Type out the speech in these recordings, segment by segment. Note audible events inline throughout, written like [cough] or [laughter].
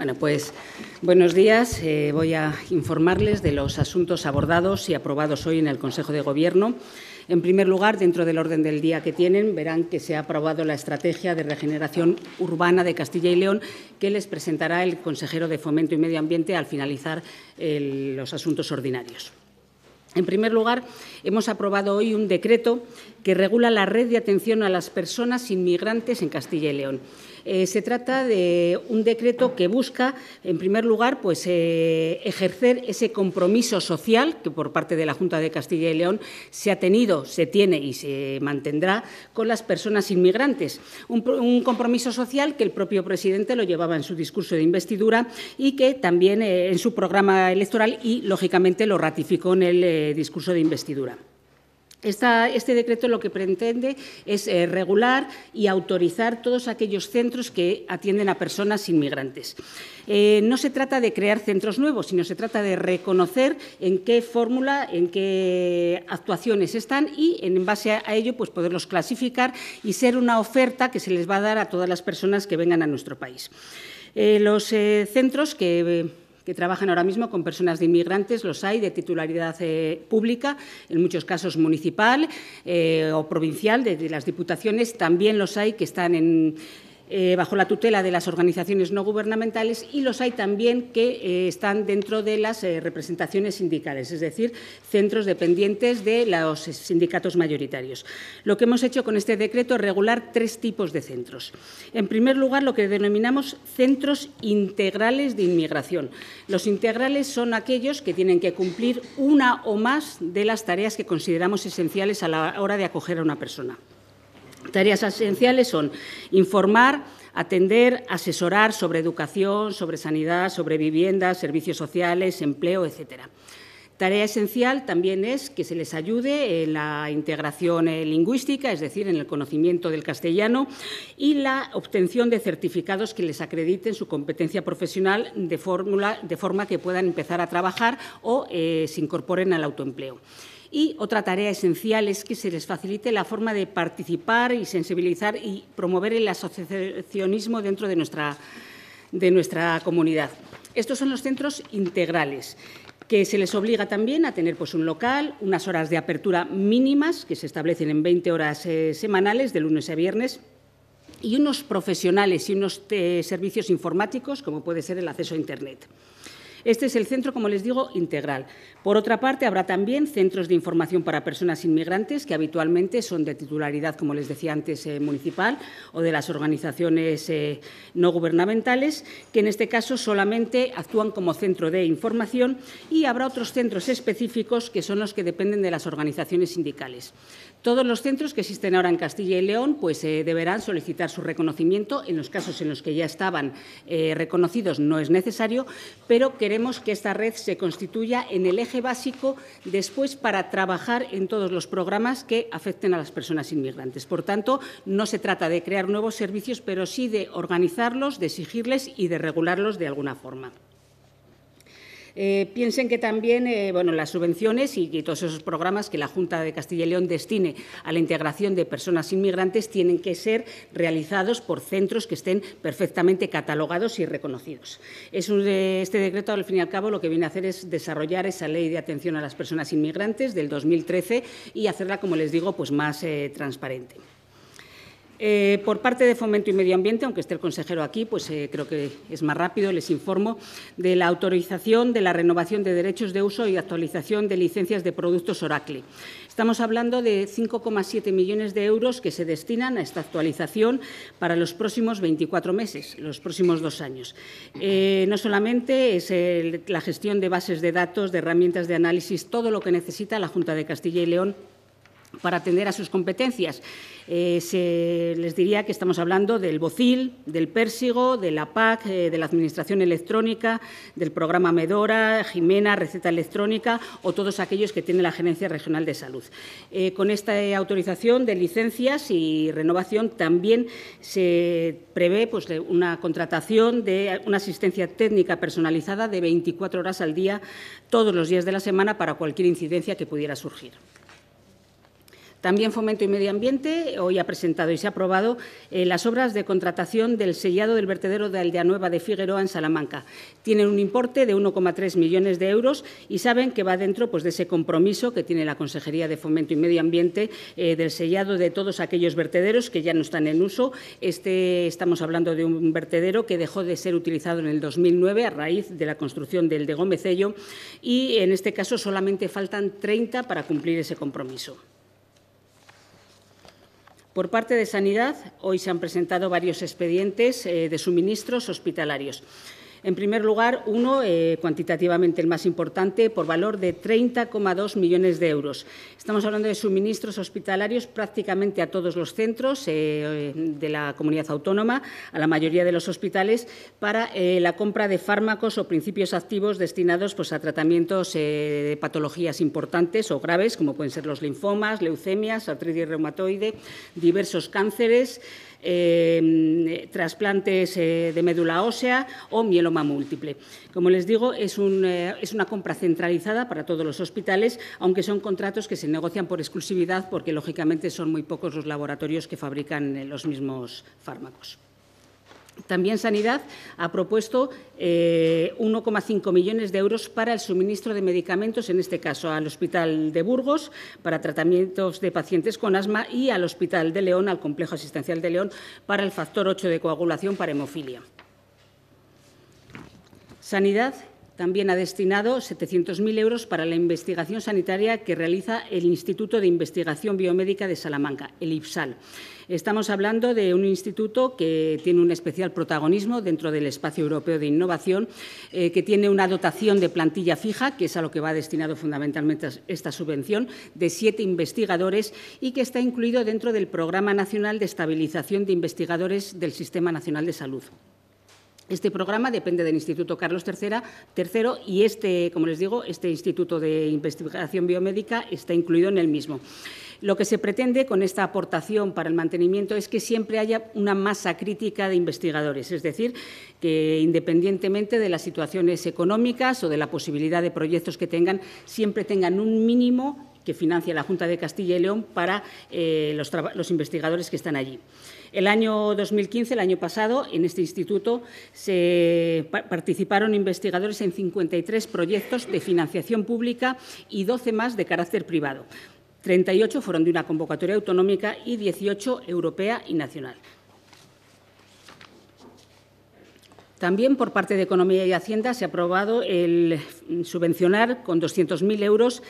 Bueno, pues buenos días. Eh, voy a informarles de los asuntos abordados y aprobados hoy en el Consejo de Gobierno. En primer lugar, dentro del orden del día que tienen, verán que se ha aprobado la estrategia de regeneración urbana de Castilla y León, que les presentará el consejero de Fomento y Medio Ambiente al finalizar eh, los asuntos ordinarios. En primer lugar, hemos aprobado hoy un decreto que regula la red de atención a las personas inmigrantes en Castilla y León. Eh, se trata de un decreto que busca, en primer lugar, pues, eh, ejercer ese compromiso social que por parte de la Junta de Castilla y León se ha tenido, se tiene y se mantendrá con las personas inmigrantes. Un, compromiso social que el propio presidente lo llevaba en su discurso de investidura y que también eh, en su programa electoral y, lógicamente, lo ratificó en el discurso de investidura este decreto lo que pretende es eh, regular y autorizar todos aquellos centros que atienden a personas inmigrantes. Eh, no se trata de crear centros nuevos, sino se trata de reconocer en qué fórmula, en qué actuaciones están y, en base a ello, pues poderlos clasificar y ser una oferta que se les va a dar a todas las personas que vengan a nuestro país. Eh, los centros que que trabajan ahora mismo con personas de inmigrantes, los hay de titularidad eh, pública, en muchos casos municipal eh, o provincial, desde de las diputaciones, también los hay que están en eh, bajo la tutela de las organizaciones no gubernamentales y los hay también que eh, están dentro de las eh, representaciones sindicales, es decir, centros dependientes de los sindicatos mayoritarios. Lo que hemos hecho con este decreto es regular tres tipos de centros. En primer lugar, lo que denominamos centros integrales de inmigración. Los integrales son aquellos que tienen que cumplir una o más de las tareas que consideramos esenciales a la hora de acoger a una persona. Tareas esenciales son informar, atender, asesorar sobre educación, sobre sanidad, sobre vivienda, servicios sociales, empleo, etcétera. Tarea esencial también es que se les ayude en la integración eh, lingüística, es decir, en el conocimiento del castellano y la obtención de certificados que les acrediten su competencia profesional de, forma que puedan empezar a trabajar o eh, se incorporen al autoempleo. Y otra tarea esencial es que se les facilite la forma de participar y sensibilizar y promover el asociacionismo dentro de nuestra, comunidad. Estos son los centros integrales que se les obliga también a tener pues, un local, unas horas de apertura mínimas que se establecen en 20 horas eh, semanales, de lunes a viernes, y unos profesionales y unos eh, servicios informáticos, como puede ser el acceso a Internet. Este es el centro, como les digo, integral. Por otra parte, habrá también centros de información para personas inmigrantes, que habitualmente son de titularidad, como les decía antes, eh, municipal o de las organizaciones eh, no gubernamentales, que en este caso solamente actúan como centro de información y habrá otros centros específicos que son los que dependen de las organizaciones sindicales. Todos los centros que existen ahora en Castilla y León pues, eh, deberán solicitar su reconocimiento. En los casos en los que ya estaban eh, reconocidos no es necesario, pero queremos que esta red se constituya en el eje básico después para trabajar en todos los programas que afecten a las personas inmigrantes. Por tanto, no se trata de crear nuevos servicios, pero sí de organizarlos, de exigirles y de regularlos de alguna forma. Eh, piensen que también eh, las subvenciones y, todos esos programas que la Junta de Castilla y León destine a la integración de personas inmigrantes tienen que ser realizados por centros que estén perfectamente catalogados y reconocidos. Eh, este decreto, al fin y al cabo, lo que viene a hacer es desarrollar esa ley de atención a las personas inmigrantes del 2013 y hacerla, como les digo, pues más transparente. Eh, por parte de Fomento y Medio Ambiente, aunque esté el consejero aquí, pues eh, creo que es más rápido, les informo, de la autorización de la renovación de derechos de uso y actualización de licencias de productos Oracle. Estamos hablando de 5,7 millones de euros que se destinan a esta actualización para los próximos 24 meses, los próximos dos años. Eh, no solamente es la gestión de bases de datos, de herramientas de análisis, todo lo que necesita la Junta de Castilla y León para atender a sus competencias. Eh, se, les diría que estamos hablando del BOCIL, del Pérsigo, de la PAC, eh, de la Administración Electrónica, del programa Medora, Jimena, Receta Electrónica o todos aquellos que tiene la Gerencia Regional de Salud. Eh, con esta autorización de licencias y renovación también se prevé pues, una contratación de una asistencia técnica personalizada de 24 horas al día, todos los días de la semana, para cualquier incidencia que pudiera surgir. También Fomento y Medio Ambiente hoy ha presentado y se ha aprobado eh, las obras de contratación del sellado del vertedero de Aldeanueva de Figueroa en Salamanca. Tienen un importe de 1,3 millones de euros y saben que va dentro pues, de ese compromiso que tiene la Consejería de Fomento y Medio Ambiente eh, del sellado de todos aquellos vertederos que ya no están en uso. Este, estamos hablando de un vertedero que dejó de ser utilizado en el 2009 a raíz de la construcción del de Gómezello y, en este caso, solamente faltan 30 para cumplir ese compromiso. Por parte de Sanidad, hoy se han presentado varios expedientes eh, de suministros hospitalarios. En primer lugar, uno, eh, cuantitativamente el más importante, por valor de 30,2 millones de euros. Estamos hablando de suministros hospitalarios prácticamente a todos los centros eh, eh, de la comunidad autónoma, a la mayoría de los hospitales, para la compra de fármacos o principios activos destinados pues, a tratamientos de patologías importantes o graves, como pueden ser los linfomas, leucemias, artritis reumatoide, diversos cánceres. Em, trasplantes eh, de médula ósea o mieloma múltiple. Como les digo, eh, es una compra centralizada para todos los hospitales, aunque son contratos que se negocian por exclusividad porque, lógicamente, son muy pocos los laboratorios que fabrican eh, los mismos fármacos. También Sanidad ha propuesto 1,5 eh, millones de euros para el suministro de medicamentos, en este caso al Hospital de Burgos, para tratamientos de pacientes con asma y al Hospital de León, al Complejo Asistencial de León, para el factor 8 de coagulación para hemofilia. Sanidad también ha destinado 700.000 euros para la investigación sanitaria que realiza el Instituto de Investigación Biomédica de Salamanca, el IPSAL. Estamos hablando de un instituto que tiene un especial protagonismo dentro del espacio europeo de innovación, eh, que tiene una dotación de plantilla fija, que es a lo que va destinado fundamentalmente esta subvención, de siete investigadores y que está incluido dentro del Programa Nacional de Estabilización de Investigadores del Sistema Nacional de Salud. Este programa depende del Instituto Carlos III, y este, como les digo, este Instituto de Investigación Biomédica está incluido en el mismo. Lo que se pretende con esta aportación para el mantenimiento es que siempre haya una masa crítica de investigadores, es decir, que independientemente de las situaciones económicas o de la posibilidad de proyectos que tengan, siempre tengan un mínimo que financia la Junta de Castilla y León para eh, los, investigadores que están allí. El año 2015, el año pasado, en este instituto se participaron investigadores en 53 proyectos de financiación pública y 12 más de carácter privado. 38 fueron de una convocatoria autonómica y 18 europea y nacional. También por parte de Economía y Hacienda se ha aprobado el subvencionar con 200.000 euros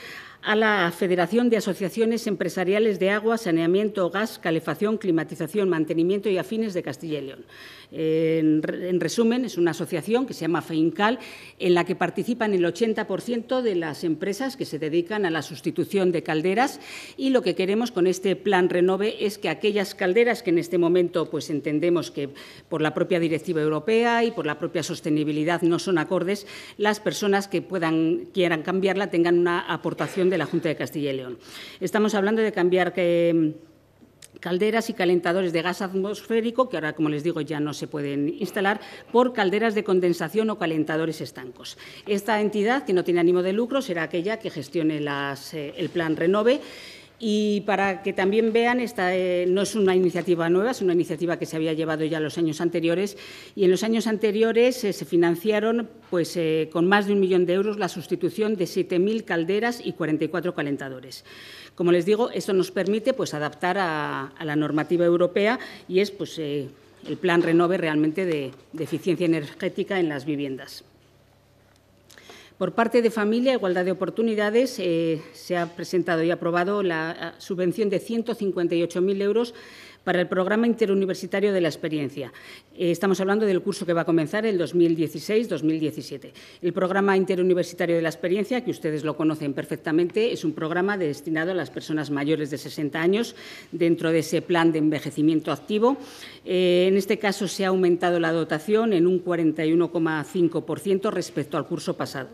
a la Federación de Asociaciones Empresariales de Agua, Saneamiento, Gas, Calefacción, Climatización, Mantenimiento y Afines de Castilla y León. En, resumen, es una asociación que se llama FEINCAL, en la que participan el 80% de las empresas que se dedican a la sustitución de calderas y lo que queremos con este plan Renove es que aquellas calderas que en este momento pues entendemos que por la propia directiva europea y por la propia sostenibilidad no son acordes, las personas que puedan quieran cambiarla tengan una aportación de la Junta de Castilla y León. Estamos hablando de cambiar que eh, calderas y calentadores de gas atmosférico, que ahora, como les digo, ya no se pueden instalar, por calderas de condensación o calentadores estancos. Esta entidad, que no tiene ánimo de lucro, será aquella que gestione eh, el plan Renove. Y para que también vean, esta eh, no es una iniciativa nueva, es una iniciativa que se había llevado ya los años anteriores. Y en los años anteriores eh, se financiaron pues, con más de un millón de euros la sustitución de 7.000 calderas y 44 calentadores. Como les digo, eso nos permite pues, adaptar a, la normativa europea y es pues, eh, el plan Renove realmente de, eficiencia energética en las viviendas. Por parte de Familia, Igualdad de Oportunidades, eh, se ha presentado y aprobado la subvención de 158.000 euros para el Programa Interuniversitario de la Experiencia. Eh, estamos hablando del curso que va a comenzar el 2016-2017. El Programa Interuniversitario de la Experiencia, que ustedes lo conocen perfectamente, es un programa destinado a las personas mayores de 60 años dentro de ese plan de envejecimiento activo. Eh, en este caso se ha aumentado la dotación en un 41,5% respecto al curso pasado.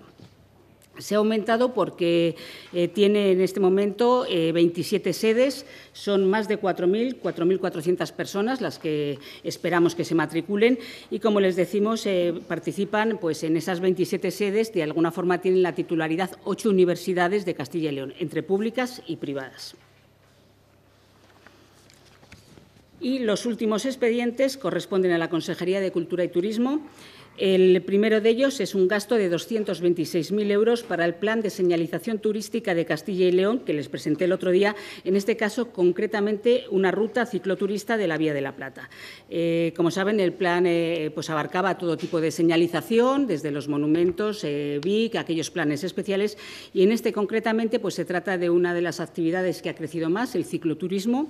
Se ha aumentado porque eh, tiene en este momento 27 eh, sedes, son más de 4.000, 4.400 personas las que esperamos que se matriculen y, como les decimos, eh, participan pues, en esas 27 sedes, de alguna forma tienen la titularidad ocho universidades de Castilla y León, entre públicas y privadas. Y los últimos expedientes corresponden a la Consejería de Cultura y Turismo. El primero de ellos es un gasto de 226.000 euros para el plan de señalización turística de Castilla y León, que les presenté el otro día, en este caso concretamente una ruta cicloturista de la Vía de la Plata. Eh, como saben, el plan eh, pues abarcaba todo tipo de señalización, desde los monumentos, eh, VIC, aquellos planes especiales, y en este concretamente pues, se trata de una de las actividades que ha crecido más, el cicloturismo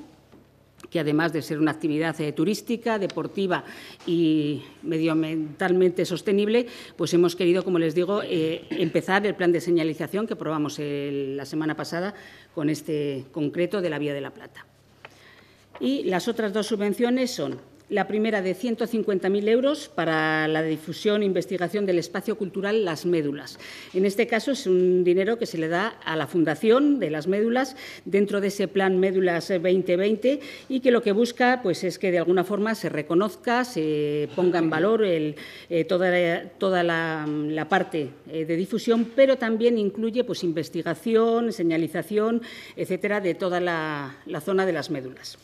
y además de ser una actividad eh, turística, deportiva y medioambientalmente sostenible, pues hemos querido, como les digo, eh, empezar el plan de señalización que aprobamos la semana pasada con este concreto de la Vía de la Plata. Y las otras dos subvenciones son la primera de 150.000 euros para la difusión e investigación del espacio cultural Las Médulas. En este caso es un dinero que se le da a la Fundación de las Médulas dentro de ese plan Médulas 2020 y que lo que busca pues, es que de alguna forma se reconozca, se ponga en valor eh, toda, la, parte eh, de difusión, pero también incluye pues, investigación, señalización, etcétera, de toda la zona de las médulas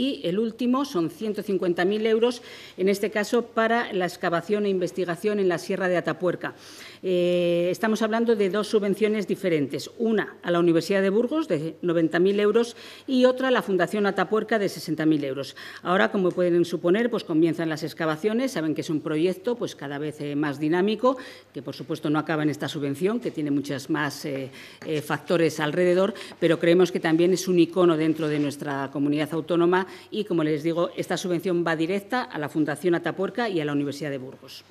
y el último son 150.000 euros, en este caso para la excavación e investigación en la Sierra de Atapuerca. Eh, estamos hablando de dos subvenciones diferentes, una a la Universidad de Burgos de 90.000 euros y otra a la Fundación Atapuerca de 60.000 euros. Ahora, como pueden suponer, pues comienzan las excavaciones, saben que es un proyecto pues cada vez eh, más dinámico, que por supuesto no acaba en esta subvención, que tiene muchos más eh, factores alrededor, pero creemos que también es un icono dentro de nuestra comunidad autónoma y, como les digo, esta subvención va directa a la Fundación Atapuerca y a la Universidad de Burgos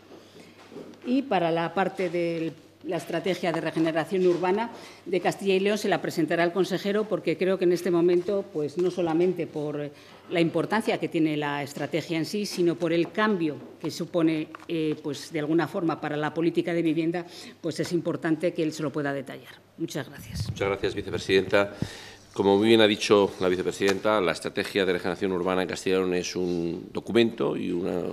y para la parte de la estrategia de regeneración urbana de Castilla y León se la presentará el consejero porque creo que en este momento, pues no solamente por la importancia que tiene la estrategia en sí, sino por el cambio que supone, eh, pues de alguna forma, para la política de vivienda, pues es importante que él se lo pueda detallar. Muchas gracias. Muchas gracias, vicepresidenta. Como muy bien ha dicho la vicepresidenta, la estrategia de regeneración urbana en Castilla y León es un documento y una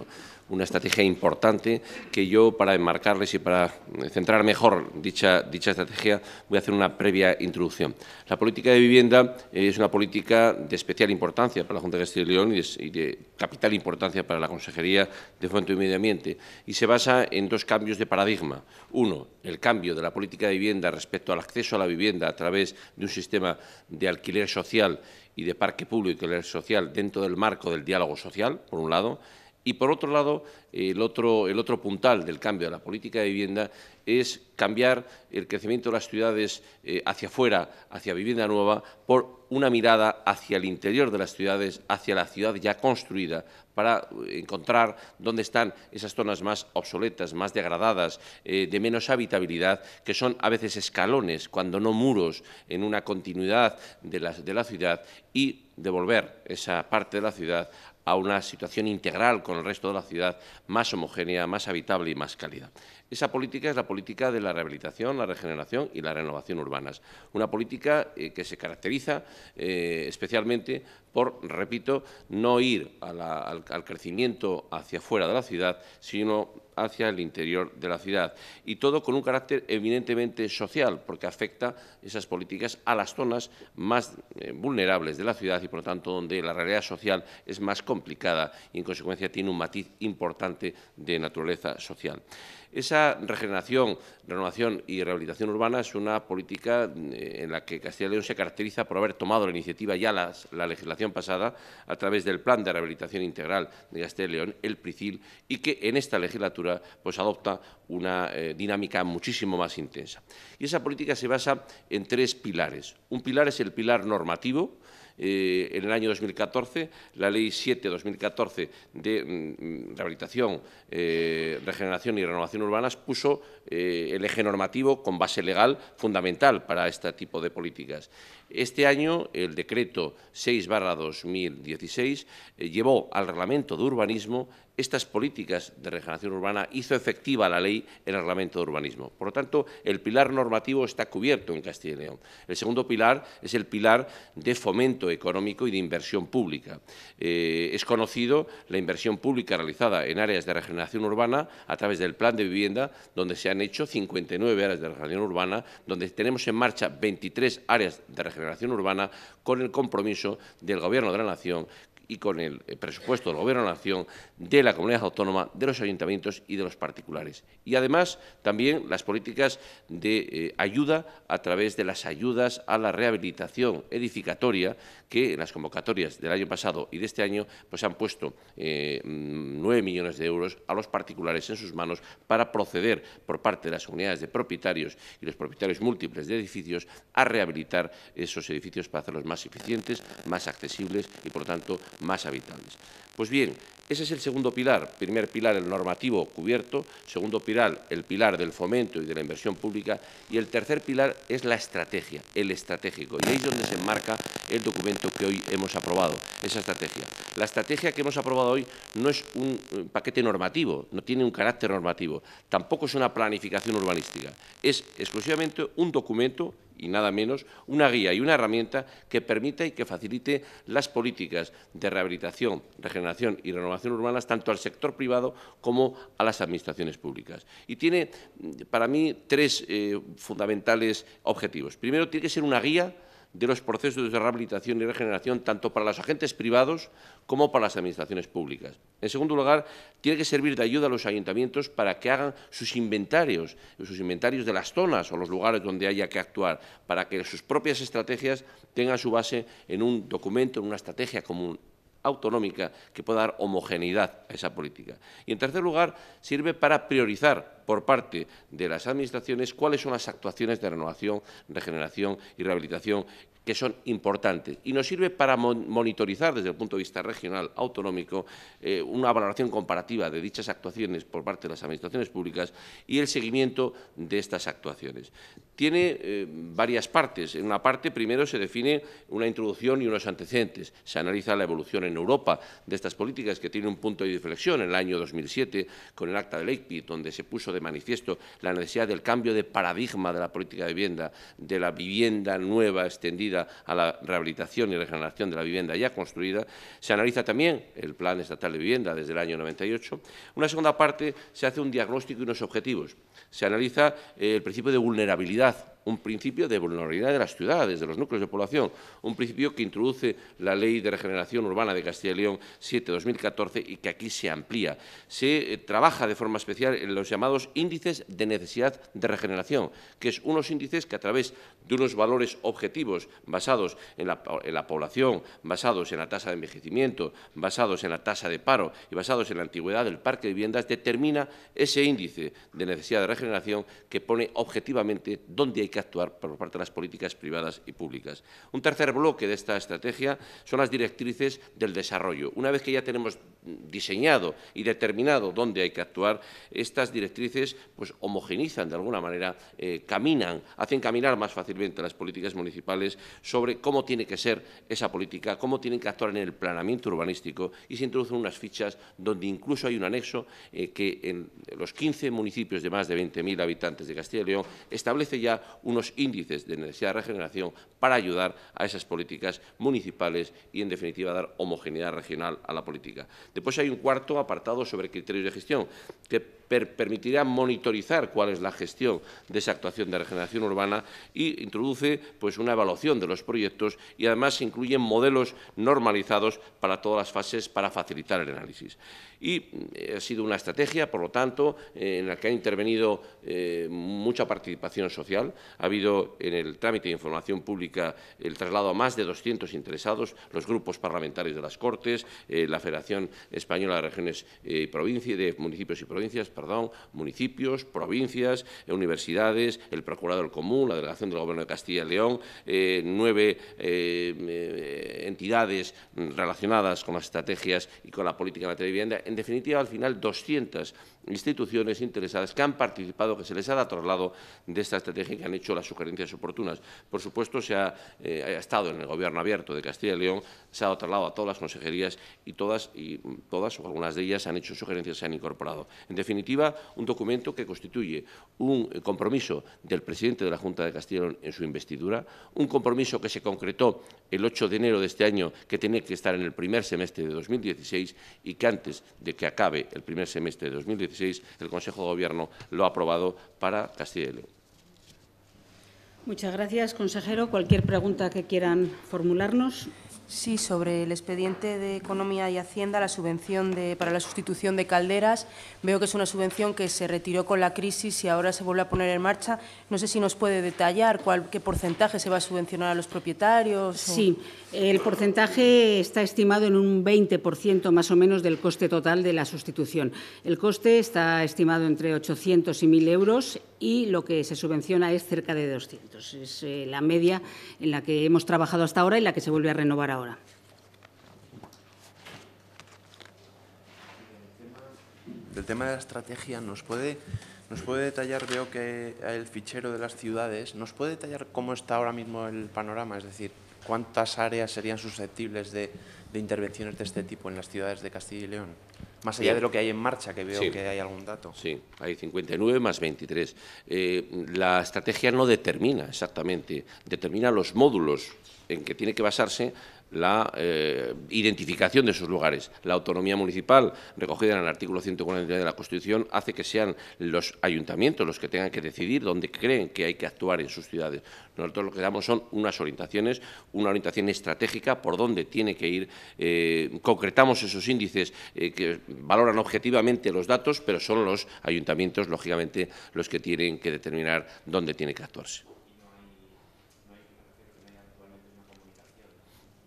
una estrategia importante que yo, para enmarcarles y para centrar mejor dicha, dicha estrategia, voy a hacer una previa introducción. La política de vivienda eh, es una política de especial importancia para la Junta de Castilla y León y, de capital importancia para la Consejería de Fomento y Medio Ambiente y se basa en dos cambios de paradigma. Uno, el cambio de la política de vivienda respecto al acceso a la vivienda a través de un sistema de alquiler social y de parque público y alquiler social dentro del marco del diálogo social, por un lado, y por otro lado, el otro, el otro puntal del cambio de la política de vivienda es cambiar el crecimiento de las ciudades eh, hacia afuera, hacia vivienda nueva, por una mirada hacia el interior de las ciudades, hacia la ciudad ya construida, para eh, encontrar dónde están esas zonas más obsoletas, más degradadas, eh, de menos habitabilidad, que son a veces escalones, cuando no muros, en una continuidad de la, de la ciudad y devolver esa parte de la ciudad a una situación integral con el resto de la ciudad más homogénea, más habitable y más cálida. Esa política es la política de la rehabilitación, la regeneración y la renovación urbanas. Una política eh, que se caracteriza eh, especialmente por, repito, no ir al, al crecimiento hacia fuera de la ciudad, sino hacia el interior de la ciudad. Y todo con un carácter eminentemente social, porque afecta esas políticas a las zonas más eh, vulnerables de la ciudad y, por lo tanto, donde la realidad social es más complicada y, en consecuencia, tiene un matiz importante de naturaleza social. Esa regeneración, renovación y rehabilitación urbana es una política eh, en la que Castilla y León se caracteriza por haber tomado la iniciativa ya la legislación pasada a través del Plan de Rehabilitación Integral de Castilla y León, el PRICIL, y que en esta legislatura pues, adopta una eh, dinámica muchísimo más intensa. Y esa política se basa en tres pilares. Un pilar es el pilar normativo, eh, en el año 2014, la Ley 7-2014 de mm, mm, rehabilitación, eh, regeneración y renovación urbanas puso eh, el eje normativo con base legal fundamental para este tipo de políticas. Este año, el decreto 6-2016 llevó al reglamento de urbanismo estas políticas de regeneración urbana hizo efectiva la ley, el reglamento de urbanismo. Por lo tanto, el pilar normativo está cubierto en Castilla y León. El segundo pilar es el pilar de fomento económico y de inversión pública. Eh, es conocido la inversión pública realizada en áreas de regeneración urbana a través del plan de vivienda, donde se han hecho 59 áreas de regeneración urbana, donde tenemos en marcha 23 áreas de regeneración urbana con el compromiso del Gobierno de la Nación y con el eh, presupuesto del Gobierno de la Nación, de la comunidad autónoma, de los ayuntamientos y de los particulares. Y además también las políticas de eh, ayuda a través de las ayudas a la rehabilitación edificatoria que en las convocatorias del año pasado y de este año pues han puesto eh, mm, nueve millones de euros a los particulares en sus manos para proceder por parte de las comunidades de propietarios y los propietarios múltiples de edificios a rehabilitar esos edificios para hacerlos más eficientes, más accesibles y, por lo tanto, más habitables. Pues bien, ese es el segundo pilar. Primer pilar, el normativo cubierto. Segundo pilar, el pilar del fomento y de la inversión pública. Y el tercer pilar es la estrategia, el estratégico. Y ahí es donde se enmarca el documento que hoy hemos aprobado, esa estrategia. La estrategia que hemos aprobado hoy no es un eh, paquete normativo, no tiene un carácter normativo. Tampoco es una planificación urbanística. Es exclusivamente un documento y nada menos, una guía y una herramienta que permita y que facilite las políticas de rehabilitación, regeneración y renovación urbanas tanto al sector privado como a las administraciones públicas. Y tiene, mm, para mí, tres eh, fundamentales objetivos. Primero, tiene que ser una guía de los procesos de rehabilitación y regeneración tanto para los agentes privados como para las administraciones públicas. En segundo lugar, tiene que servir de ayuda a los ayuntamientos para que hagan sus inventarios, sus inventarios de las zonas o los lugares donde haya que actuar, para que sus propias estrategias tengan su base en un documento, en una estrategia común autonómica que pueda dar homogeneidad a esa política. Y en tercer lugar, sirve para priorizar por parte de las administraciones cuáles son las actuaciones de renovación, regeneración y rehabilitación que son importantes y nos sirve para monitorizar desde el punto de vista regional, autonómico, eh, una valoración comparativa de dichas actuaciones por parte de las administraciones públicas y el seguimiento de estas actuaciones tiene eh, varias partes. En una parte, primero, se define una introducción y unos antecedentes. Se analiza la evolución en Europa de estas políticas, que tiene un punto de inflexión en el año 2007 con el Acta de Leipzig, donde se puso de manifiesto la necesidad del cambio de paradigma de la política de vivienda, de la vivienda nueva extendida a la rehabilitación y regeneración de la vivienda ya construida. Se analiza también el Plan Estatal de Vivienda desde el año 98. Una segunda parte, se hace un diagnóstico y unos objetivos se analiza eh, el principio de vulnerabilidad un principio de vulnerabilidad de las ciudades, de los núcleos de población, un principio que introduce la Ley de Regeneración Urbana de Castilla y León 7-2014 y que aquí se amplía. Se eh, trabaja de forma especial en los llamados índices de necesidad de regeneración, que es unos índices que a través de unos valores objetivos basados en la población, basados en la tasa de envejecimiento, basados en la tasa de paro y basados en la antigüedad del parque de viviendas, determina ese índice de necesidad de regeneración que pone objetivamente dónde hay que que actuar por parte de las políticas privadas y públicas. Un tercer bloque de esta estrategia son las directrices del desarrollo. Una vez que ya tenemos diseñado y determinado dónde hay que actuar, estas directrices pues, homogenizan de alguna manera, eh, caminan, hacen caminar más fácilmente las políticas municipales sobre cómo tiene que ser esa política, cómo tienen que actuar en el planeamiento urbanístico y se introducen unas fichas donde incluso hay un anexo eh, que en los 15 municipios de más de 20.000 habitantes de Castilla y León establece ya unos índices de necesidad de regeneración para ayudar a esas políticas municipales y, en definitiva, dar homogeneidad regional a la política. Después hay un cuarto apartado sobre criterios de gestión, que permitirá monitorizar cuál es la gestión de esa actuación de regeneración urbana y introduce pues, una evaluación de los proyectos y además se incluyen modelos normalizados para todas las fases para facilitar el análisis. Y eh, ha sido una estrategia, por lo tanto, eh, en la que ha intervenido eh, mucha participación social. Ha habido en el trámite de información pública el traslado a más de 200 interesados, los grupos parlamentarios de las Cortes, la Federación Española de Regiones y Provincias, de Municipios y Provincias, perdón, municipios, provincias, eh, universidades, el Procurador Común, la Delegación del Gobierno de Castilla y León, eh, nueve eh, entidades relacionadas con las estrategias y con la política en materia de vivienda. En definitiva, al final, 200 instituciones interesadas que han participado, que se les ha dado traslado de esta estrategia y que han hecho las sugerencias oportunas. Por supuesto, se ha, eh, estado en el Gobierno abierto de Castilla y León, se ha dado a todas las consejerías y todas, y todas o algunas de ellas han hecho sugerencias, se han incorporado. En definitiva, un documento que constituye un compromiso del presidente de la Junta de Castilla y León en su investidura, un compromiso que se concretó el 8 de enero de este año, que tiene que estar en el primer semestre de 2016 y que antes de que acabe el primer semestre de 2016, el Consejo de Gobierno lo ha aprobado para Castilla y León. Muchas gracias, consejero. Cualquier pregunta que quieran formularnos. Sí, sobre el expediente de Economía y Hacienda, la subvención de, para la sustitución de calderas, veo que es una subvención que se retiró con la crisis y ahora se vuelve a poner en marcha. No sé si nos puede detallar cuál, qué porcentaje se va a subvencionar a los propietarios. Sí, el porcentaje está estimado en un 20% más o menos del coste total de la sustitución. El coste está estimado entre 800 y 1.000 euros y lo que se subvenciona es cerca de 200. Es eh, la media en la que hemos trabajado hasta ahora y la que se vuelve a renovar ahora. Del tema de la estrategia, ¿nos puede, ¿nos puede detallar, veo que el fichero de las ciudades, ¿nos puede detallar cómo está ahora mismo el panorama? Es decir, ¿cuántas áreas serían susceptibles de, intervenciones de este tipo en las ciudades de Castilla y León? Más allá de lo que hay en marcha, que veo que hay algún dato. Sí, hay 59 más 23. Eh, la estrategia no determina exactamente, determina los módulos en que tiene que basarse la eh, identificación de esos lugares. La autonomía municipal, recogida en el artículo 149 de la Constitución, hace que sean los ayuntamientos los que tengan que decidir dónde creen que hay que actuar en sus ciudades. Nosotros lo que damos son unas orientaciones, una orientación estratégica por dónde tiene que ir. Eh, concretamos esos índices eh, que valoran objetivamente los datos, pero son los ayuntamientos, lógicamente, los que tienen que determinar dónde tiene que actuarse.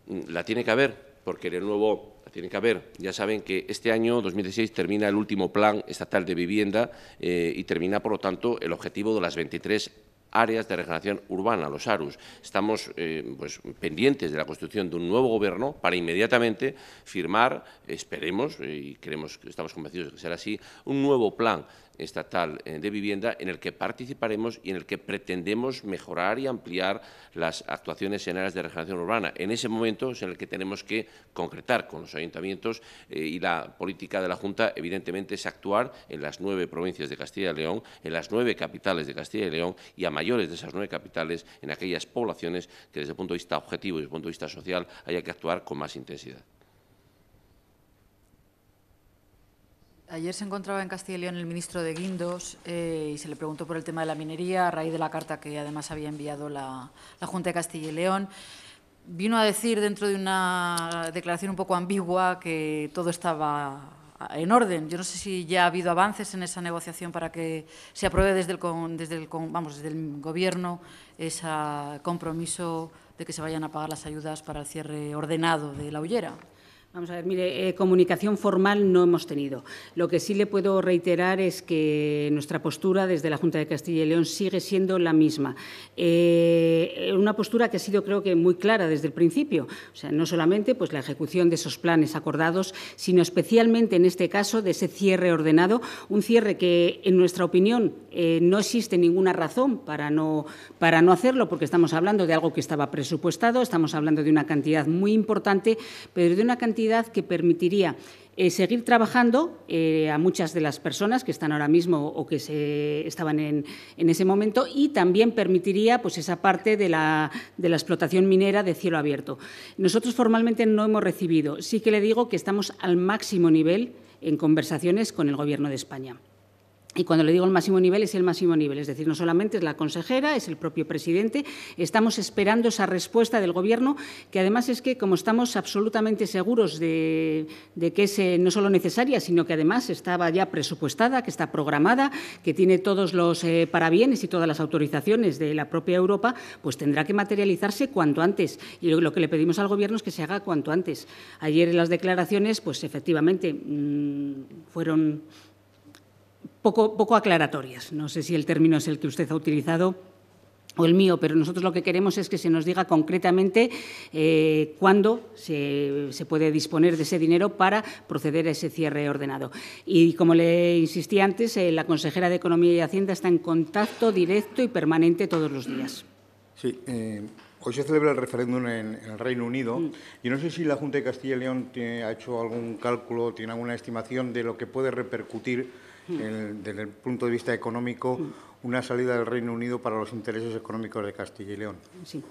Mm, la tiene que haber, porque de nuevo la tiene que haber. Ya saben que este año, 2016, termina el último plan estatal de vivienda eh, y termina, por lo tanto, el objetivo de las 23 áreas de regeneración urbana, los ARUS. Estamos eh, pues, pendientes de la construcción de un nuevo gobierno para inmediatamente firmar, esperemos, eh, y creemos, estamos convencidos de que será así, un nuevo plan estatal eh, de vivienda en el que participaremos y en el que pretendemos mejorar y ampliar las actuaciones en áreas de regeneración urbana. En ese momento es en el que tenemos que concretar con los ayuntamientos eh, y la política de la Junta, evidentemente, es actuar en las nueve provincias de Castilla y León, en las nueve capitales de Castilla y León y a mayores de esas nueve capitales en aquellas poblaciones que desde el punto de vista objetivo y desde el punto de vista social haya que actuar con más intensidad. Ayer se encontraba en Castilla y León el ministro de Guindos eh, y se le preguntó por el tema de la minería a raíz de la carta que además había enviado la, Junta de Castilla y León. Vino a decir dentro de una declaración un poco ambigua que todo estaba en orden. Yo no sé si ya ha habido avances en esa negociación para que se apruebe desde el, desde vamos, desde el Gobierno ese compromiso de que se vayan a pagar las ayudas para el cierre ordenado de la hollera. Vamos a ver, mire, eh, comunicación formal no hemos tenido. Lo que sí le puedo reiterar es que nuestra postura desde la Junta de Castilla y León sigue siendo la misma. Eh, una postura que ha sido, creo que, muy clara desde el principio. O sea, no solamente pues, la ejecución de esos planes acordados, sino especialmente en este caso de ese cierre ordenado, un cierre que, en nuestra opinión, eh, no existe ninguna razón para no, para no hacerlo, porque estamos hablando de algo que estaba presupuestado, estamos hablando de una cantidad muy importante, pero de una cantidad que permitiría eh, seguir trabajando eh, a muchas de las personas que están ahora mismo o que se estaban en, ese momento y también permitiría pues, esa parte de la, de la, explotación minera de cielo abierto. Nosotros formalmente no hemos recibido, sí que le digo que estamos al máximo nivel en conversaciones con el Gobierno de España. Y cuando le digo el máximo nivel, es el máximo nivel. Es decir, no solamente es la consejera, es el propio presidente. Estamos esperando esa respuesta del Gobierno, que además es que, como estamos absolutamente seguros de, que es eh, no solo necesaria, sino que además estaba ya presupuestada, que está programada, que tiene todos los eh, parabienes y todas las autorizaciones de la propia Europa, pues tendrá que materializarse cuanto antes. Y lo que le pedimos al Gobierno es que se haga cuanto antes. Ayer las declaraciones, pues efectivamente, mm, fueron poco, aclaratorias. No sé si el término es el que usted ha utilizado, o el mío, pero nosotros lo que queremos es que se nos diga concretamente eh, cuándo se, puede disponer de ese dinero para proceder a ese cierre ordenado. Y como le insistí antes, eh, la consejera de Economía y Hacienda está en contacto directo y permanente todos los días. Sí, eh, hoy se celebra el referéndum en, el Reino Unido. Mm. y no sé si la Junta de Castilla y León ha hecho algún cálculo, tiene alguna estimación de lo que puede repercutir el, desde el punto de vista económico una salida del Reino Unido para los intereses económicos de Castilla y León. Sí.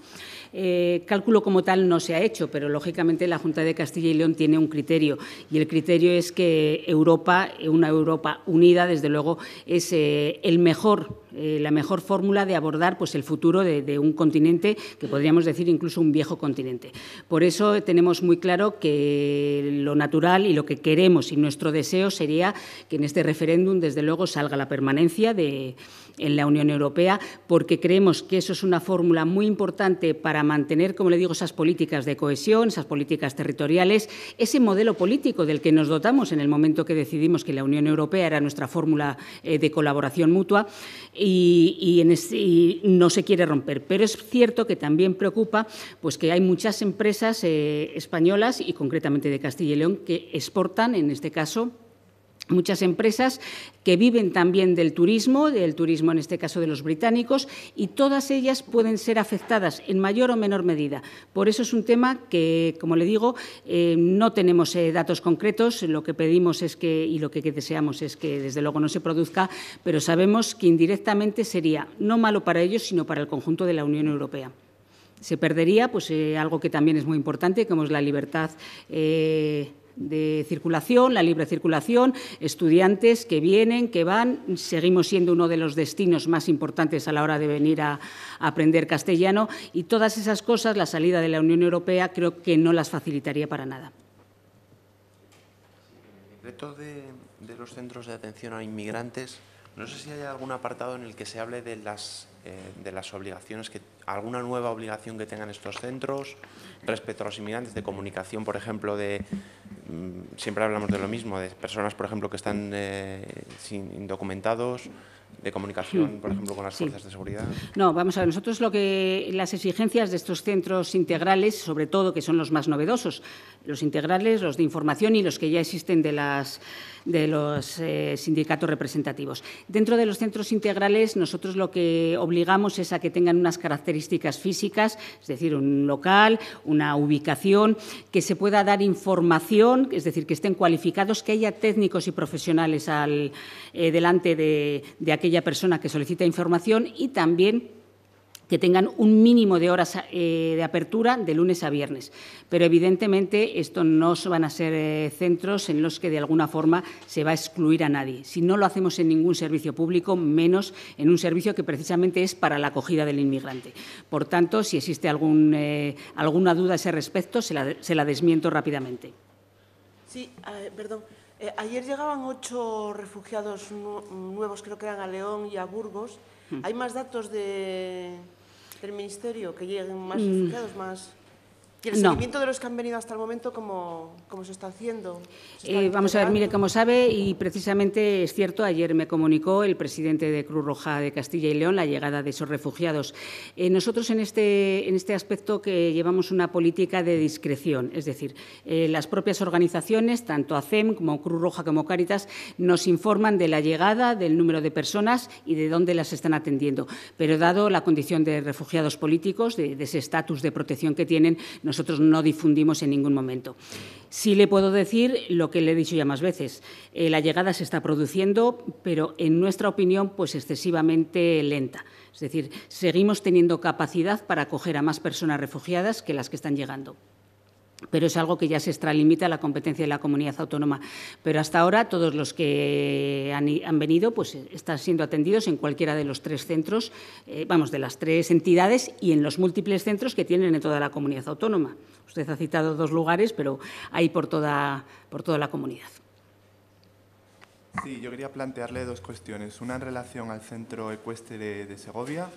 Eh, cálculo como tal no se ha hecho, pero lógicamente la Junta de Castilla y León tiene un criterio y el criterio es que Europa, una Europa unida, desde luego, es eh, el mejor, eh, la mejor fórmula de abordar pues, el futuro de, un continente que podríamos decir incluso un viejo continente. Por eso tenemos muy claro que lo natural y lo que queremos y nuestro deseo sería que en este referéndum, desde luego, salga la permanencia de en la Unión Europea, porque creemos que eso es una fórmula muy importante para mantener, como le digo, esas políticas de cohesión, esas políticas territoriales, ese modelo político del que nos dotamos en el momento que decidimos que la Unión Europea era nuestra fórmula eh, de colaboración mutua y, no se quiere romper. Pero es cierto que también preocupa pues, que hay muchas empresas eh, españolas y concretamente de Castilla y León que exportan, en este caso, muchas empresas que viven también del turismo, del turismo en este caso de los británicos, y todas ellas pueden ser afectadas en mayor o menor medida. Por eso es un tema que, como le digo, eh, no tenemos eh, datos concretos. Lo que pedimos es que, y lo que, deseamos es que, desde luego, no se produzca, pero sabemos que indirectamente sería no malo para ellos, sino para el conjunto de la Unión Europea se perdería pues eh, algo que también es muy importante, como es la libertad de circulación, la libre circulación, estudiantes que vienen, que van. Seguimos siendo uno de los destinos más importantes a la hora de venir a, aprender castellano y todas esas cosas, la salida de la Unión Europea creo que no las facilitaría para nada. El decreto de los centros de atención a inmigrantes, no sé si hay algún apartado en el que se hable de las eh, de las obligaciones, que alguna nueva obligación que tengan estos centros respecto a los inmigrantes de comunicación, por ejemplo, de mm, siempre hablamos de lo mismo, de personas, por ejemplo, que están eh, sin indocumentados, de comunicación, hmm. por ejemplo, con las fuerzas de seguridad? No, vamos a ver, nosotros lo que las exigencias de estos centros integrales, sobre todo que son los más novedosos, los integrales, los de información y los que ya existen de las de los eh, sindicatos representativos. Dentro de los centros integrales, nosotros lo que obligamos es a que tengan unas características físicas, es decir, un local, una ubicación, que se pueda dar información, es decir, que estén cualificados, que haya técnicos y profesionales al, eh, delante de, de aquella persona que solicita información y también que tengan un mínimo de horas eh, de apertura de lunes a viernes. Pero, evidentemente, estos no van a ser eh, centros en los que, de alguna forma, se va a excluir a nadie. Si no lo hacemos en ningún servicio público, menos en un servicio que precisamente es para la acogida del inmigrante. Por tanto, si existe eh, alguna duda a ese respecto, se la, se la desmiento rápidamente. Sí, perdón. ayer llegaban ocho refugiados nuevos, creo que eran a León y a Burgos. Mm. ¿Hay más datos de, del Ministerio que lleguen más mm. refugiados más... ¿Y el seguimiento de los que han venido hasta el momento cómo, se está haciendo? Eh, vamos a ver, mire, cómo sabe, y precisamente es cierto, ayer me comunicó el presidente de Cruz Roja de Castilla y León la llegada de esos refugiados. Eh, nosotros en este, en este aspecto que llevamos una política de discreción, es decir, eh, las propias organizaciones, tanto ACEM como Cruz Roja como Cáritas, nos informan de la llegada, del número de personas y de dónde las están atendiendo. Pero dado la condición de refugiados políticos, de ese estatus de protección que tienen, nosotros no difundimos en ningún momento. Sí le puedo decir lo que le he dicho ya más veces. Eh, la llegada se está produciendo, pero en nuestra opinión, pues excesivamente lenta. Es decir, seguimos teniendo capacidad para acoger a más personas refugiadas que las que están llegando pero es algo que ya se extralimita a la competencia de la comunidad autónoma. Pero hasta ahora todos los que han, venido pues, eh, están siendo atendidos en cualquiera de los tres centros, eh, vamos, de las tres entidades y en los múltiples centros que tienen en toda la comunidad autónoma. Usted ha citado dos lugares, pero hay por toda, la comunidad. Sí, yo quería plantearle dos cuestiones. Una en relación al centro ecuestre de Segovia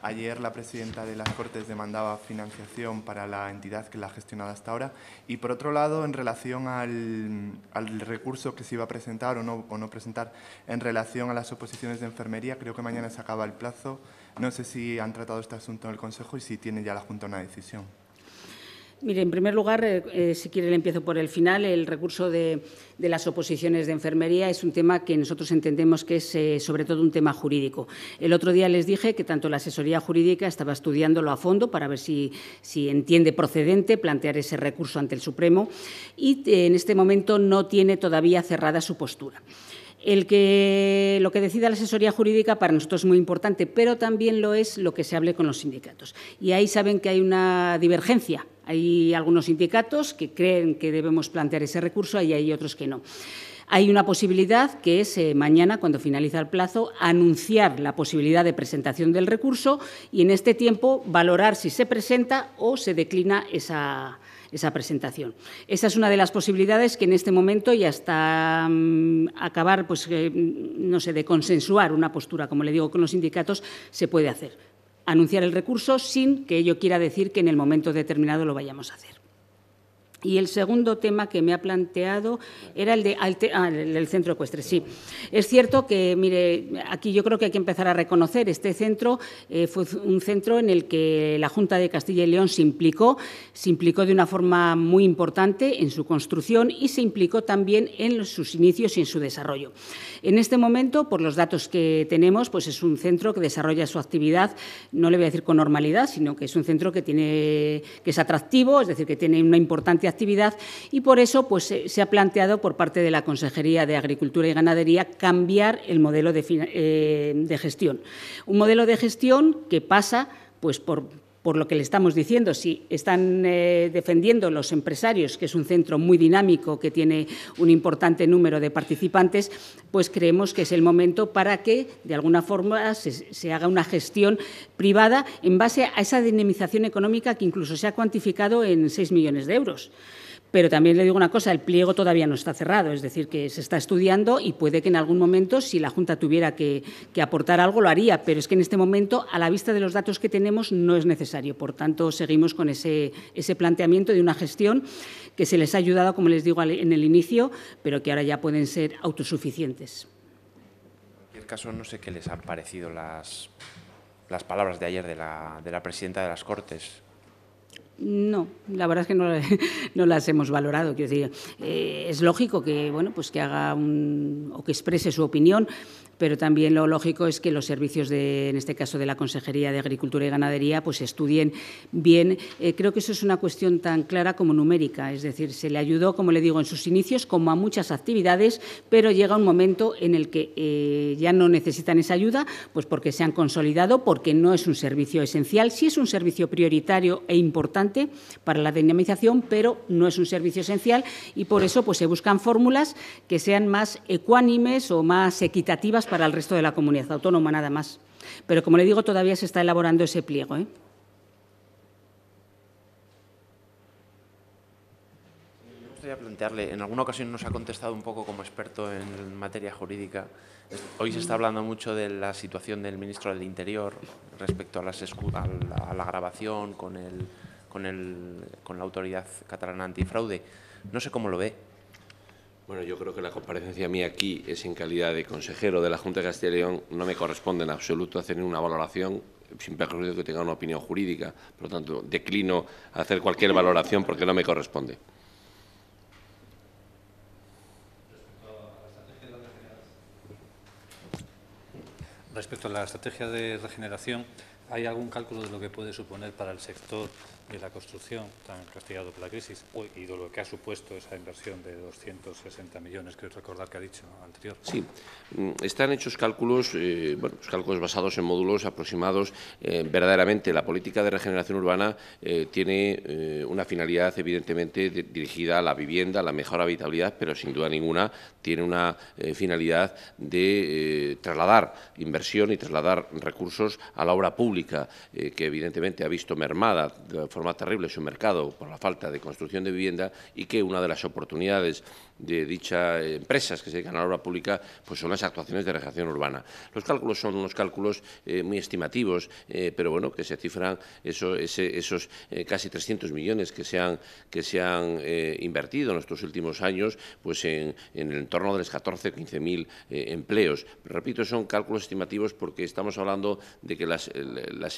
Ayer la presidenta de las Cortes demandaba financiación para la entidad que la ha gestionado hasta ahora. Y por otro lado, en relación al, recurso que se iba a presentar o no, o no presentar en relación a las oposiciones de enfermería, creo que mañana se acaba el plazo. No sé si han tratado este asunto en el Consejo y si tiene ya la Junta una decisión. Mire, en primer lugar, eh, eh, si quiere, le empiezo por el final. El recurso de, las oposiciones de enfermería es un tema que nosotros entendemos que es, eh, sobre todo, un tema jurídico. El otro día les dije que tanto la asesoría jurídica estaba estudiándolo a fondo para ver si, entiende procedente plantear ese recurso ante el Supremo y en este momento no tiene todavía cerrada su postura. El que lo que decida la asesoría jurídica para nosotros es muy importante, pero también lo es lo que se hable con los sindicatos. Y ahí saben que hay una divergencia. Hay algunos sindicatos que creen que debemos plantear ese recurso y hay otros que no. Hay una posibilidad que es eh, mañana, cuando finaliza el plazo, anunciar la posibilidad de presentación del recurso y en este tiempo valorar si se presenta o se declina esa, esa presentación. Esa es una de las posibilidades que en este momento y hasta mm, acabar, pues, eh, no sé, de consensuar una postura, como le digo, con los sindicatos, se puede hacer. Anunciar el recurso sin que ello quiera decir que en el momento determinado lo vayamos a hacer. Y el segundo tema que me ha planteado era ah, el del centro ecuestre. Sí, es cierto que, mire, aquí yo creo que hay que empezar a reconocer este centro eh, fue un centro en el que la Junta de Castilla y León se implicó, se implicó de una forma muy importante en su construcción y se implicó también en sus inicios y en su desarrollo. En este momento, por los datos que tenemos, pues es un centro que desarrolla su actividad, no le voy a decir con normalidad, sino que es un centro que tiene que es atractivo, es decir, que tiene una importante actividad y por eso pues, se ha planteado por parte de la Consejería de Agricultura y Ganadería cambiar el modelo de, eh, de gestión. Un modelo de gestión que pasa pues, por por lo que le estamos diciendo, si están eh, defendiendo los empresarios, que es un centro muy dinámico, que tiene un importante número de participantes, pues creemos que es el momento para que, de alguna forma, se, se haga una gestión privada en base a esa dinamización económica que incluso se ha cuantificado en 6 millones de euros. Pero también le digo una cosa, el pliego todavía no está cerrado, es decir, que se está estudiando y puede que en algún momento, si la Junta tuviera que, aportar algo, lo haría, pero es que en este momento, a la vista de los datos que tenemos, no es necesario. Por tanto, seguimos con ese, planteamiento de una gestión que se les ha ayudado, como les digo en el inicio, pero que ahora ya pueden ser autosuficientes. En cualquier caso, no sé qué les han parecido las, palabras de ayer de la presidenta de las Cortes no, la verdad es que no, las [laughs] hemos valorado. Quiero decir, eh, es lógico que bueno, pues que haga un, o que exprese su opinión pero también lo lógico es que los servicios, de, en este caso de la Consejería de Agricultura y Ganadería, pues estudien bien. Eh, creo que eso es una cuestión tan clara como numérica, es decir, se le ayudó, como le digo, en sus inicios, como a muchas actividades, pero llega un momento en el que eh, ya no necesitan esa ayuda, pues porque se han consolidado, porque no es un servicio esencial, sí es un servicio prioritario e importante para la dinamización, pero no es un servicio esencial y por eso pues, se buscan fórmulas que sean más ecuánimes o más equitativas para el resto de la comunidad autónoma, nada más. Pero, como le digo, todavía se está elaborando ese pliego. ¿eh? Me gustaría plantearle, en alguna ocasión nos ha contestado un poco como experto en materia jurídica. Hoy se está hablando mucho de la situación del ministro del Interior respecto a, las, la, a la grabación con el, con, con la autoridad catalana antifraude. No sé cómo lo ve. Bueno, yo creo que la comparecencia mía aquí es en calidad de consejero de la Junta de Castilla y León. No me corresponde en absoluto hacer una valoración sin perjuicio que tenga una opinión jurídica. Por lo tanto, declino hacer cualquier valoración porque no me corresponde. Respecto a la estrategia de regeneración, ¿hay algún cálculo de lo que puede suponer para el sector de la construcción, tan castigado por la crisis, y de lo que ha supuesto esa inversión de 260 millones, creo recordar que ha dicho anterior. Sí, mm, están hechos cálculos, eh, bueno, pues cálculos basados en módulos aproximados. Eh, verdaderamente, la política de regeneración urbana eh, tiene una finalidad, evidentemente, dirigida a la vivienda, a la mejor habitabilidad, pero sin duda ninguna tiene una finalidad de trasladar inversión y trasladar recursos a la obra pública, que evidentemente ha visto mermada de forma terrible su mercado por la falta de construcción de vivienda y que una de las oportunidades de dichas empresas que se dedican a la obra pública, pues son las actuaciones de regeneración urbana. Los cálculos son unos cálculos eh, muy estimativos, eh, pero bueno, que se cifran esos eh, casi 300 millones que se han, que se han invertido en estos últimos años, pues en, el entorno de los 14 o empleos. repito, son cálculos estimativos porque estamos hablando de que las,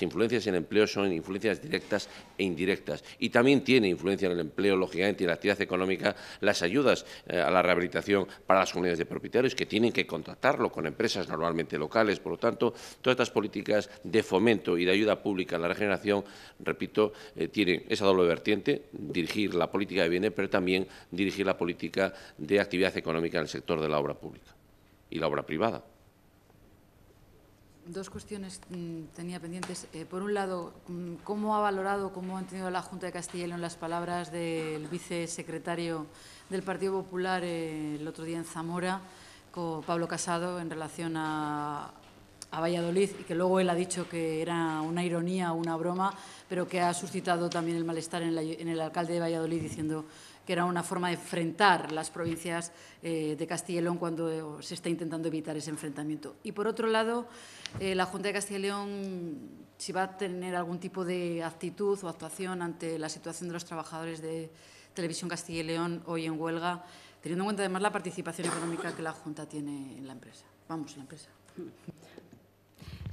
influencias en empleo son influencias directas e indirectas. Y también tiene influencia en el empleo, lógicamente, en la actividad económica las ayudas eh, a la rehabilitación para las comunidades de propietarios que tienen que contratarlo con empresas normalmente locales. Por lo tanto, todas estas políticas de fomento y de ayuda pública a la regeneración, repito, eh, tienen esa doble vertiente, dirigir la política de bienes, pero también dirigir la política de actividad económica en el sector de la obra pública y la obra privada. Dos cuestiones mm, tenía pendientes. Eh, por un lado, mm, ¿cómo ha valorado, cómo ha entendido la Junta de Castilla en las palabras del vicesecretario del Partido Popular eh, el otro día en Zamora con Pablo Casado en relación a, Valladolid y que luego él ha dicho que era una ironía o una broma, pero que ha suscitado también el malestar en, el alcalde de Valladolid diciendo que era una forma de enfrentar las provincias eh, de Castilla y León cuando se está intentando evitar ese enfrentamiento. Y por otro lado, eh, la Junta de Castilla y León, si va a tener algún tipo de actitud o actuación ante la situación de los trabajadores de Televisión Castilla y León hoy en huelga, teniendo en cuenta además la participación económica que la Junta tiene en la empresa. Vamos, la empresa.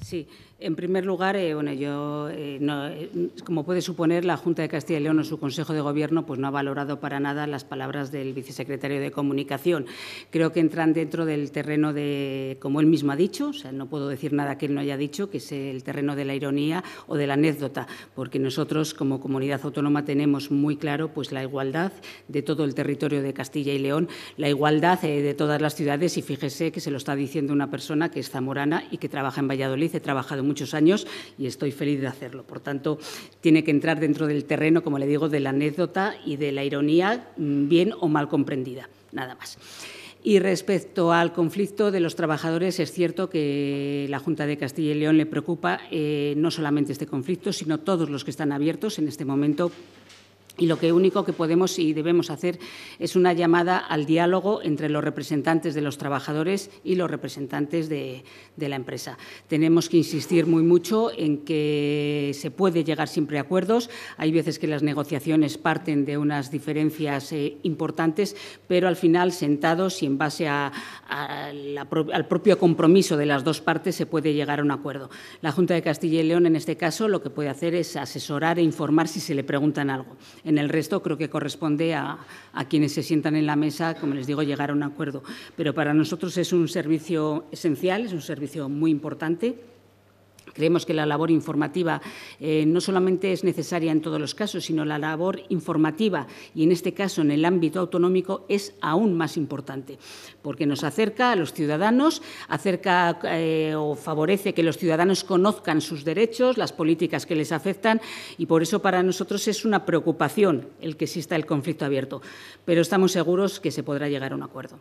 Sí, en primer lugar, eh, bueno, yo, eh, eh, como puede suponer, la Junta de Castilla y León o su Consejo de Gobierno pues, no ha valorado para nada las palabras del vicesecretario de Comunicación. Creo que entran dentro del terreno de, como él mismo ha dicho, o sea, no puedo decir nada que él no haya dicho, que es el terreno de la ironía o de la anécdota, porque nosotros, como comunidad autónoma, tenemos muy claro pues, la igualdad de todo el territorio de Castilla y León, la igualdad de todas las ciudades, y fíjese que se lo está diciendo una persona que es zamorana y que trabaja en Valladolid he trabajado muchos años y estoy feliz de hacerlo. Por tanto, tiene que entrar dentro del terreno, como le digo, de la anécdota y de la ironía mm, bien o mal comprendida, nada más. Y respecto al conflicto de los trabajadores, es cierto que la Junta de Castilla y León le preocupa eh, no solamente este conflicto, sino todos los que están abiertos en este momento y lo que único que podemos y debemos hacer es una llamada al diálogo entre los representantes de los trabajadores y los representantes de, la empresa. Tenemos que insistir muy mucho en que se puede llegar siempre a acuerdos. Hay veces que las negociaciones parten de unas diferencias eh, importantes, pero al final, sentados y en base al propio compromiso de las dos partes, se puede llegar a un acuerdo. La Junta de Castilla y León, en este caso, lo que puede hacer es asesorar e informar si se le preguntan algo. En el resto creo que corresponde a, quienes se sientan en la mesa, como les digo, llegar a un acuerdo. Pero para nosotros es un servicio esencial, es un servicio muy importante Creemos que la labor informativa eh, no solamente es necesaria en todos los casos, sino la labor informativa, y en este caso en el ámbito autonómico, es aún más importante, porque nos acerca a los ciudadanos, acerca eh, o favorece que los ciudadanos conozcan sus derechos, las políticas que les afectan, y por eso para nosotros es una preocupación el que exista el conflicto abierto, pero estamos seguros que se podrá llegar a un acuerdo.